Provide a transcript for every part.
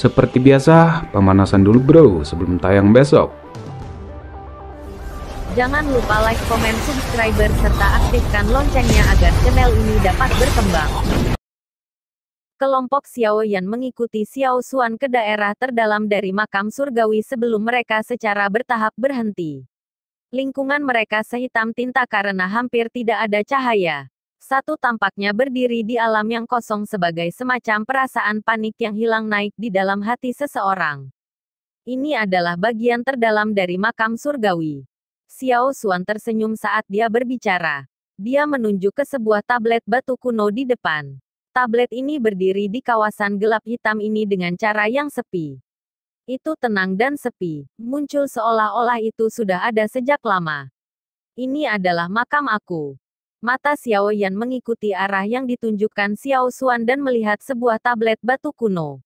Seperti biasa, pemanasan dulu bro sebelum tayang besok. Jangan lupa like, komen, subscribe serta aktifkan loncengnya agar channel ini dapat berkembang. Kelompok Xiao Yan mengikuti Xiao Xuan ke daerah terdalam dari makam surgawi sebelum mereka secara bertahap berhenti. Lingkungan mereka sehitam tinta karena hampir tidak ada cahaya satu tampaknya berdiri di alam yang kosong sebagai semacam perasaan panik yang hilang naik di dalam hati seseorang. Ini adalah bagian terdalam dari makam surgawi. Xiao Xuan tersenyum saat dia berbicara. Dia menunjuk ke sebuah tablet batu kuno di depan. Tablet ini berdiri di kawasan gelap hitam ini dengan cara yang sepi. Itu tenang dan sepi, muncul seolah-olah itu sudah ada sejak lama. Ini adalah makam aku. Mata Xiao Yan mengikuti arah yang ditunjukkan Xiao Xuan dan melihat sebuah tablet batu kuno.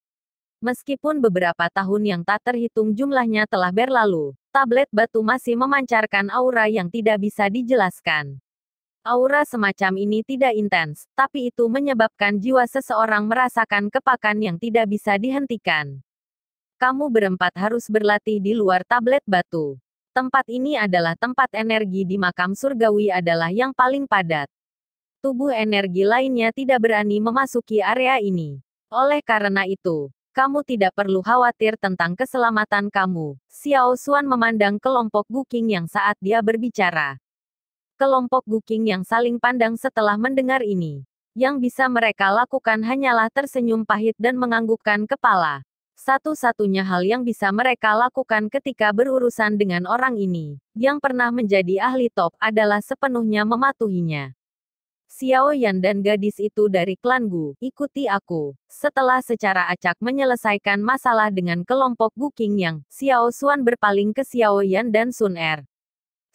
Meskipun beberapa tahun yang tak terhitung jumlahnya telah berlalu, tablet batu masih memancarkan aura yang tidak bisa dijelaskan. Aura semacam ini tidak intens, tapi itu menyebabkan jiwa seseorang merasakan kepakan yang tidak bisa dihentikan. Kamu berempat harus berlatih di luar tablet batu. Tempat ini adalah tempat energi di makam surgawi adalah yang paling padat. Tubuh energi lainnya tidak berani memasuki area ini. Oleh karena itu, kamu tidak perlu khawatir tentang keselamatan kamu. Xiao Xuan memandang kelompok Guking yang saat dia berbicara. Kelompok Guking yang saling pandang setelah mendengar ini. Yang bisa mereka lakukan hanyalah tersenyum pahit dan menganggukkan kepala satu-satunya hal yang bisa mereka lakukan ketika berurusan dengan orang ini, yang pernah menjadi ahli top adalah sepenuhnya mematuhinya. Xiao Yan dan gadis itu dari klan Gu, ikuti aku. Setelah secara acak menyelesaikan masalah dengan kelompok Gu King, yang, Xiao Xuan berpaling ke Xiao Yan dan Sun Er.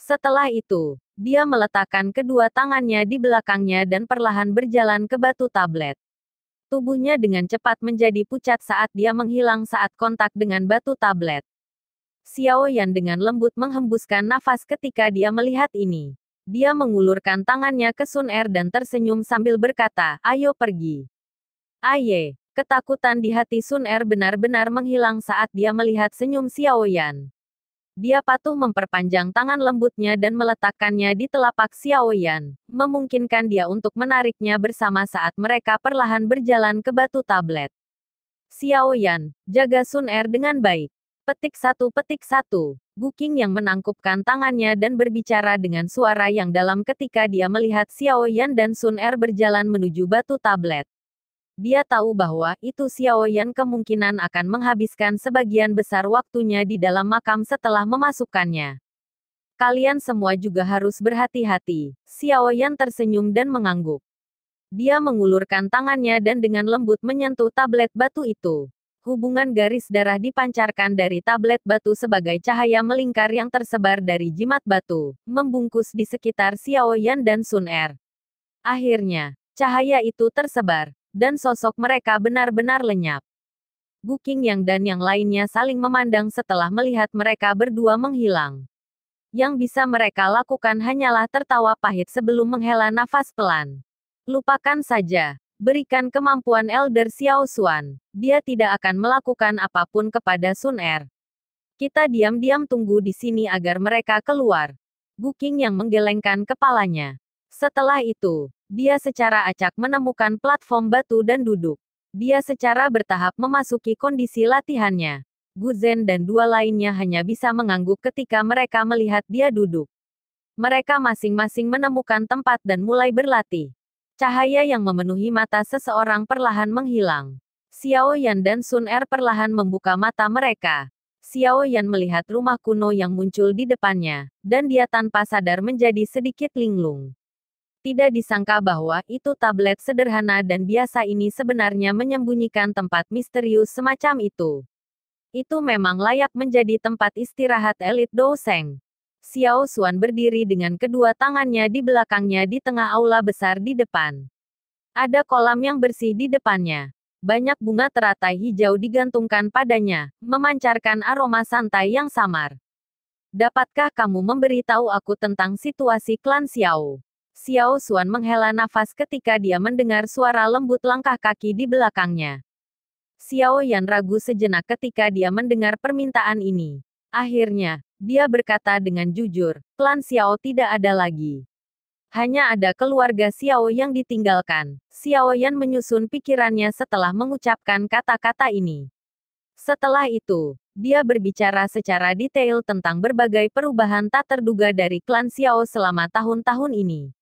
Setelah itu, dia meletakkan kedua tangannya di belakangnya dan perlahan berjalan ke batu tablet. Tubuhnya dengan cepat menjadi pucat saat dia menghilang saat kontak dengan batu tablet. Xiao Yan dengan lembut menghembuskan nafas ketika dia melihat ini. Dia mengulurkan tangannya ke Sun Er dan tersenyum sambil berkata, ayo pergi. Aye, ketakutan di hati Sun Er benar-benar menghilang saat dia melihat senyum Xiao Yan dia patuh memperpanjang tangan lembutnya dan meletakkannya di telapak Xiao Yan, memungkinkan dia untuk menariknya bersama saat mereka perlahan berjalan ke batu tablet. Xiao Yan, jaga Sun Er dengan baik. Petik satu petik satu. Gu Guking yang menangkupkan tangannya dan berbicara dengan suara yang dalam ketika dia melihat Xiao Yan dan Sun Er berjalan menuju batu tablet. Dia tahu bahwa itu Xiao Yan kemungkinan akan menghabiskan sebagian besar waktunya di dalam makam setelah memasukkannya. Kalian semua juga harus berhati-hati. Xiao Yan tersenyum dan mengangguk. Dia mengulurkan tangannya dan dengan lembut menyentuh tablet batu itu. Hubungan garis darah dipancarkan dari tablet batu sebagai cahaya melingkar yang tersebar dari jimat batu, membungkus di sekitar Xiao Yan dan Sun Er. Akhirnya, cahaya itu tersebar dan sosok mereka benar-benar lenyap. Guking Yang dan yang lainnya saling memandang setelah melihat mereka berdua menghilang. Yang bisa mereka lakukan hanyalah tertawa pahit sebelum menghela nafas pelan. Lupakan saja. Berikan kemampuan Elder Xiao Xuan. Dia tidak akan melakukan apapun kepada Sun Er. Kita diam-diam tunggu di sini agar mereka keluar. Guking yang menggelengkan kepalanya. Setelah itu, dia secara acak menemukan platform batu dan duduk. Dia secara bertahap memasuki kondisi latihannya. Guzen dan dua lainnya hanya bisa mengangguk ketika mereka melihat dia duduk. Mereka masing-masing menemukan tempat dan mulai berlatih. Cahaya yang memenuhi mata seseorang perlahan menghilang. Xiao Yan dan Sun Er perlahan membuka mata mereka. Xiao Yan melihat rumah kuno yang muncul di depannya, dan dia tanpa sadar menjadi sedikit linglung. Tidak disangka bahwa itu tablet sederhana dan biasa ini sebenarnya menyembunyikan tempat misterius semacam itu. Itu memang layak menjadi tempat istirahat elit Douseng. Xiao Xuan berdiri dengan kedua tangannya di belakangnya di tengah aula besar di depan. Ada kolam yang bersih di depannya. Banyak bunga teratai hijau digantungkan padanya, memancarkan aroma santai yang samar. Dapatkah kamu memberitahu aku tentang situasi klan Xiao? Xiao Xuan menghela nafas ketika dia mendengar suara lembut langkah kaki di belakangnya. Xiao Yan ragu sejenak ketika dia mendengar permintaan ini. Akhirnya, dia berkata dengan jujur, klan Xiao tidak ada lagi. Hanya ada keluarga Xiao yang ditinggalkan. Xiao Yan menyusun pikirannya setelah mengucapkan kata-kata ini. Setelah itu, dia berbicara secara detail tentang berbagai perubahan tak terduga dari klan Xiao selama tahun-tahun ini.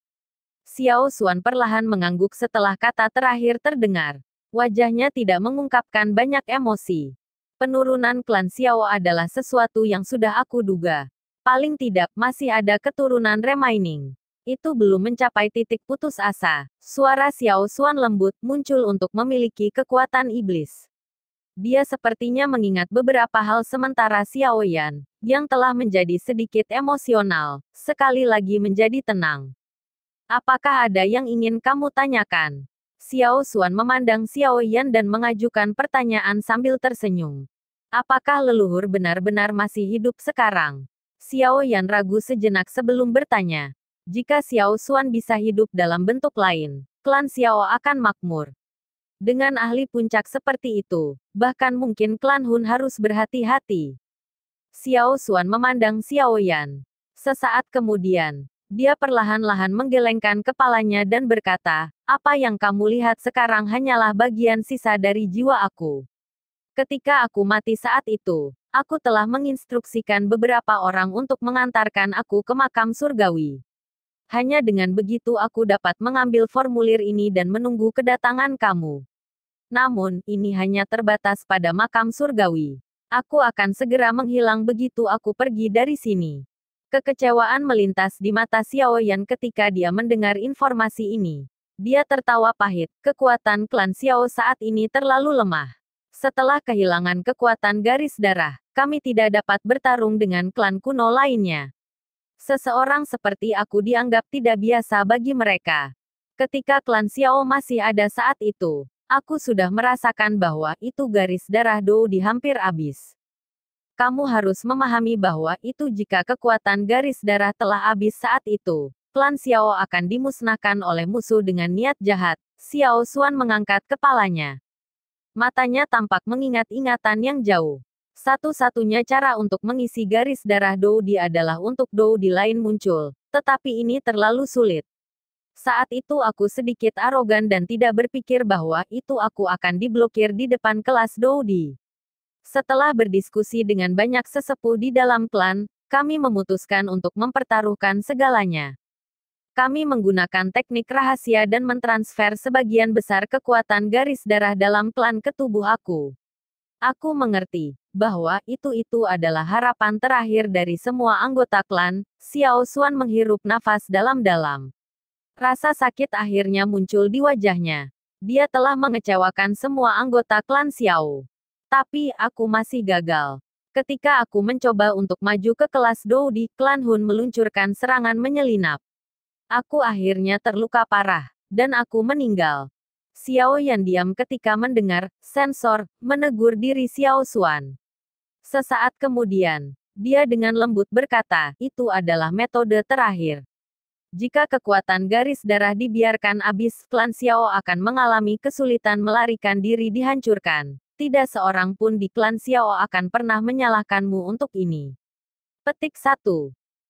Xiao Xuan perlahan mengangguk setelah kata terakhir terdengar. Wajahnya tidak mengungkapkan banyak emosi. Penurunan klan Xiao adalah sesuatu yang sudah aku duga. Paling tidak, masih ada keturunan remaining. Itu belum mencapai titik putus asa. Suara Xiao Xuan lembut muncul untuk memiliki kekuatan iblis. Dia sepertinya mengingat beberapa hal sementara Xiao Yan, yang telah menjadi sedikit emosional, sekali lagi menjadi tenang. Apakah ada yang ingin kamu tanyakan? Xiao Xuan memandang Xiao Yan dan mengajukan pertanyaan sambil tersenyum. Apakah leluhur benar-benar masih hidup sekarang? Xiao Yan ragu sejenak sebelum bertanya. Jika Xiao Xuan bisa hidup dalam bentuk lain, klan Xiao akan makmur. Dengan ahli puncak seperti itu, bahkan mungkin klan Hun harus berhati-hati. Xiao Xuan memandang Xiao Yan. Sesaat kemudian, dia perlahan-lahan menggelengkan kepalanya dan berkata, apa yang kamu lihat sekarang hanyalah bagian sisa dari jiwa aku. Ketika aku mati saat itu, aku telah menginstruksikan beberapa orang untuk mengantarkan aku ke makam surgawi. Hanya dengan begitu aku dapat mengambil formulir ini dan menunggu kedatangan kamu. Namun, ini hanya terbatas pada makam surgawi. Aku akan segera menghilang begitu aku pergi dari sini. Kekecewaan melintas di mata Xiao Yan ketika dia mendengar informasi ini. Dia tertawa pahit, kekuatan klan Xiao saat ini terlalu lemah. Setelah kehilangan kekuatan garis darah, kami tidak dapat bertarung dengan klan kuno lainnya. Seseorang seperti aku dianggap tidak biasa bagi mereka. Ketika klan Xiao masih ada saat itu, aku sudah merasakan bahwa itu garis darah Dou di hampir habis kamu harus memahami bahwa itu jika kekuatan garis darah telah habis saat itu. Klan Xiao akan dimusnahkan oleh musuh dengan niat jahat. Xiao Xuan mengangkat kepalanya. Matanya tampak mengingat ingatan yang jauh. Satu-satunya cara untuk mengisi garis darah Dou Di adalah untuk Dou Di lain muncul, tetapi ini terlalu sulit. Saat itu aku sedikit arogan dan tidak berpikir bahwa itu aku akan diblokir di depan kelas Dou Di. Setelah berdiskusi dengan banyak sesepuh di dalam klan, kami memutuskan untuk mempertaruhkan segalanya. Kami menggunakan teknik rahasia dan mentransfer sebagian besar kekuatan garis darah dalam klan ke tubuh aku. Aku mengerti bahwa itu-itu adalah harapan terakhir dari semua anggota klan. Xiao Xuan menghirup nafas dalam-dalam. Rasa sakit akhirnya muncul di wajahnya. Dia telah mengecewakan semua anggota klan Xiao. Tapi aku masih gagal. Ketika aku mencoba untuk maju ke kelas Doudi, klan Hun meluncurkan serangan menyelinap. Aku akhirnya terluka parah, dan aku meninggal. Xiao Yan diam ketika mendengar, sensor, menegur diri Xiao Xuan. Sesaat kemudian, dia dengan lembut berkata, itu adalah metode terakhir. Jika kekuatan garis darah dibiarkan habis, klan Xiao akan mengalami kesulitan melarikan diri dihancurkan tidak seorang pun di klan Xiao akan pernah menyalahkanmu untuk ini. Petik 1.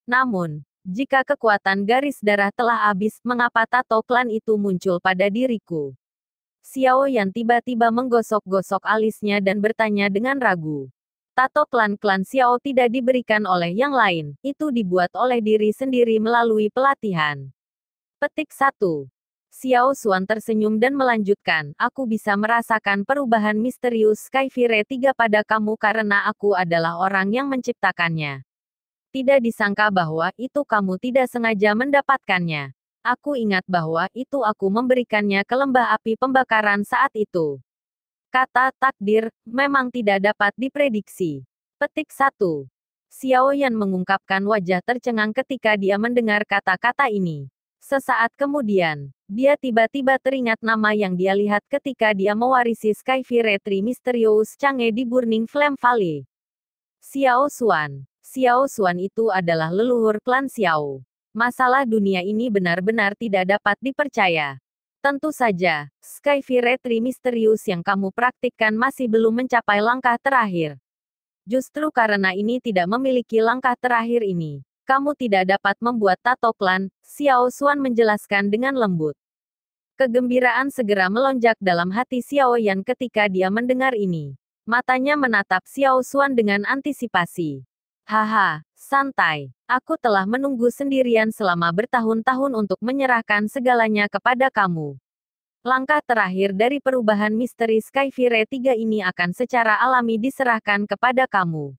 Namun, jika kekuatan garis darah telah habis, mengapa tato klan itu muncul pada diriku? Xiao yang tiba-tiba menggosok-gosok alisnya dan bertanya dengan ragu. Tato klan-klan Xiao tidak diberikan oleh yang lain, itu dibuat oleh diri sendiri melalui pelatihan. Petik 1. Xiao Xuan tersenyum dan melanjutkan, aku bisa merasakan perubahan misterius Skyfire 3 pada kamu karena aku adalah orang yang menciptakannya. Tidak disangka bahwa itu kamu tidak sengaja mendapatkannya. Aku ingat bahwa itu aku memberikannya ke lembah api pembakaran saat itu. Kata takdir memang tidak dapat diprediksi. Petik 1. Xiao Yan mengungkapkan wajah tercengang ketika dia mendengar kata-kata ini. Sesaat kemudian, dia tiba-tiba teringat nama yang dia lihat ketika dia mewarisi Skyfi Retri Misterius Chang'e di Burning Flame Valley. Xiao Xuan. Xiao Xuan itu adalah leluhur klan Xiao. Masalah dunia ini benar-benar tidak dapat dipercaya. Tentu saja, Skyfi Retri Misterius yang kamu praktikkan masih belum mencapai langkah terakhir. Justru karena ini tidak memiliki langkah terakhir ini, kamu tidak dapat membuat tato klan, Xiao Xuan menjelaskan dengan lembut. Kegembiraan segera melonjak dalam hati Xiao Yan ketika dia mendengar ini. Matanya menatap Xiao Xuan dengan antisipasi. Haha, santai. Aku telah menunggu sendirian selama bertahun-tahun untuk menyerahkan segalanya kepada kamu. Langkah terakhir dari perubahan misteri Skyfire 3 ini akan secara alami diserahkan kepada kamu.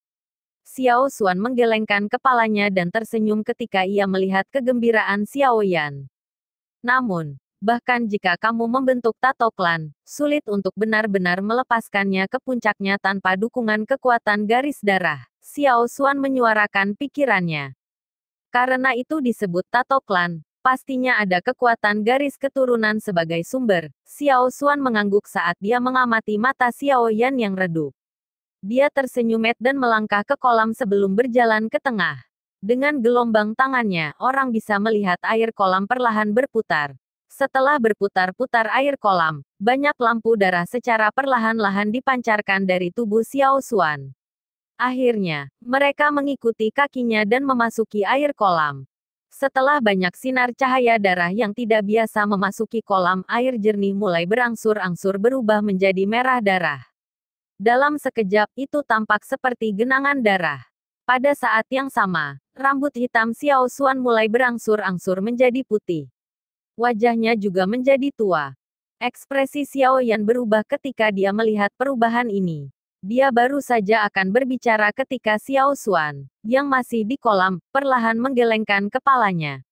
Xiao Xuan menggelengkan kepalanya dan tersenyum ketika ia melihat kegembiraan Xiao Yan. Namun, bahkan jika kamu membentuk tato clan, sulit untuk benar-benar melepaskannya ke puncaknya tanpa dukungan kekuatan garis darah. Xiao Xuan menyuarakan pikirannya. Karena itu disebut tato clan, pastinya ada kekuatan garis keturunan sebagai sumber. Xiao Xuan mengangguk saat dia mengamati mata Xiao Yan yang redup. Dia tersenyum dan melangkah ke kolam sebelum berjalan ke tengah. Dengan gelombang tangannya, orang bisa melihat air kolam perlahan berputar. Setelah berputar-putar air kolam, banyak lampu darah secara perlahan-lahan dipancarkan dari tubuh Xiao Xuan. Akhirnya, mereka mengikuti kakinya dan memasuki air kolam. Setelah banyak sinar cahaya darah yang tidak biasa memasuki kolam, air jernih mulai berangsur-angsur berubah menjadi merah darah. Dalam sekejap, itu tampak seperti genangan darah. Pada saat yang sama, rambut hitam Xiao Xuan mulai berangsur-angsur menjadi putih. Wajahnya juga menjadi tua. Ekspresi Xiao Yan berubah ketika dia melihat perubahan ini. Dia baru saja akan berbicara ketika Xiao Xuan, yang masih di kolam, perlahan menggelengkan kepalanya.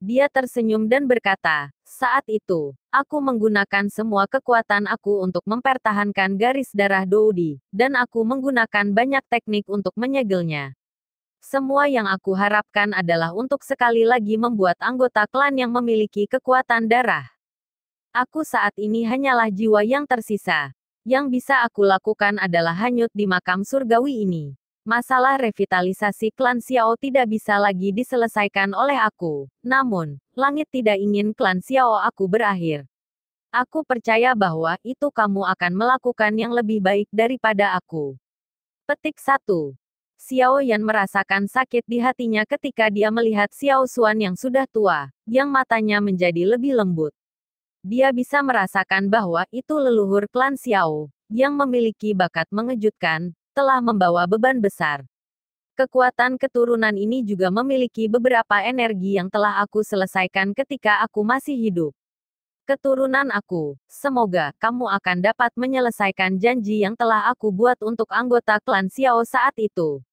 Dia tersenyum dan berkata, saat itu, aku menggunakan semua kekuatan aku untuk mempertahankan garis darah Doudi, dan aku menggunakan banyak teknik untuk menyegelnya. Semua yang aku harapkan adalah untuk sekali lagi membuat anggota klan yang memiliki kekuatan darah. Aku saat ini hanyalah jiwa yang tersisa. Yang bisa aku lakukan adalah hanyut di makam surgawi ini. Masalah revitalisasi klan Xiao tidak bisa lagi diselesaikan oleh aku. Namun, langit tidak ingin klan Xiao aku berakhir. Aku percaya bahwa itu kamu akan melakukan yang lebih baik daripada aku. Petik 1. Xiao Yan merasakan sakit di hatinya ketika dia melihat Xiao Xuan yang sudah tua, yang matanya menjadi lebih lembut. Dia bisa merasakan bahwa itu leluhur klan Xiao, yang memiliki bakat mengejutkan, telah membawa beban besar. Kekuatan keturunan ini juga memiliki beberapa energi yang telah aku selesaikan ketika aku masih hidup. Keturunan aku, semoga kamu akan dapat menyelesaikan janji yang telah aku buat untuk anggota klan Xiao saat itu.